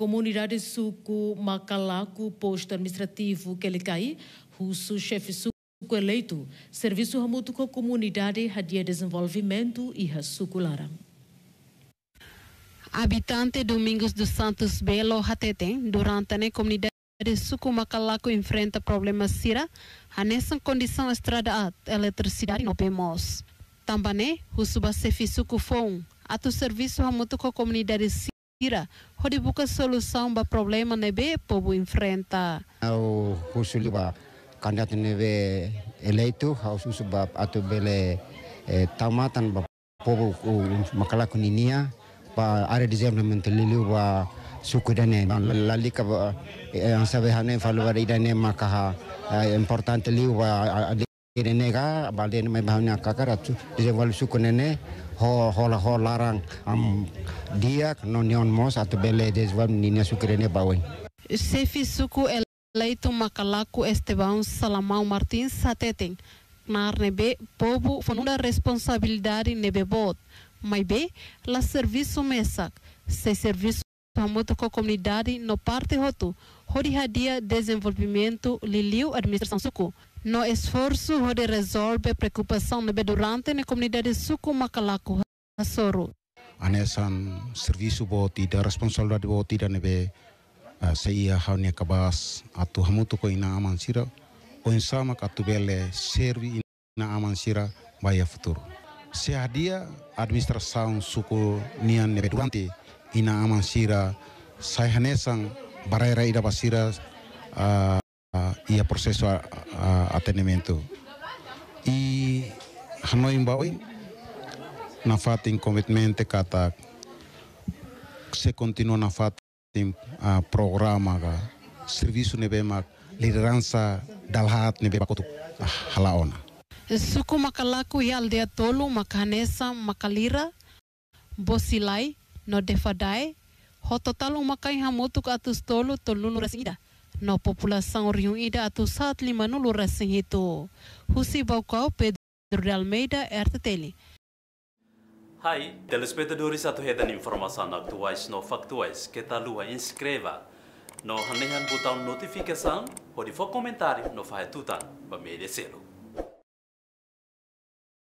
comunidade suco Macalaco, posto administrativo Kelekai, russo chefe suco eleito, serviço remoto com comunidade Radia Desenvolvimento e Rassuco Larang. Habitante Domingos dos Santos Belo Hateten, durante a né, comunidade Suco Macalaco enfrenta problemas sira, a nessa condição estrada a eletricidade no vemos. Também, o subassefi suco fom, ato serviço remoto com a comunidade sira, Ira, buscar solução para problema neve povo enfrenta. O Husuliba, candidato nebe eleito, o Husuliba atubele tamatan ba povo makala kuninia ba área de desenvolvimento liliu ba suku dane lalika ba ansabehane faluarida ne makaha importante liu ba Irene ga balden mai bahanya kakaratu jewal sukunene ho hola ho larang am dia nonion mos atau bele jewal ninia sukurene bawen. Chefe suku eleito Macalaco Estevão Salamão Martins Satetem. Narnebe povo fonunda responsabilidade nebe bot. Mai be la serviço mesak. Se serviço muito com a comunidade no parte roto. Hori Hadia Desenvolvimento Liliu Administração Sucu. No esforço de resolver preocupação de durante na comunidade suku makalaku hasoro. Anesan serviço boti da responsabilidade boti da nebe ah, seia haunia kabas atu hamutu ko ina aman sira o insama katu bele servi ina aman sira baia futuro. Se hadia administração suku nian nebe durante ina aman sira sai hanesan baraira ida basira ah, uh, ia processo a, a atendimento. E Hanoi baui na fatin comitmente kata se continua na fatin uh, programa serviço nebe liderança dalhat LAT, bakotu uh, halaona. Suku makalaku ya aldea tolu makanesa makalira bosilai no defadai hototalu makai hamutuk atus tolu tolulu rasida na população reunida a Tussat Lima no itu. Rusi Balcau, Pedro de Almeida, RTTL. Hi, telespectadores atuhetan informação atuais no factuais que tal lua inscreva no hanehan botão notificação ou de comentário no fahetutan, bamerecelo.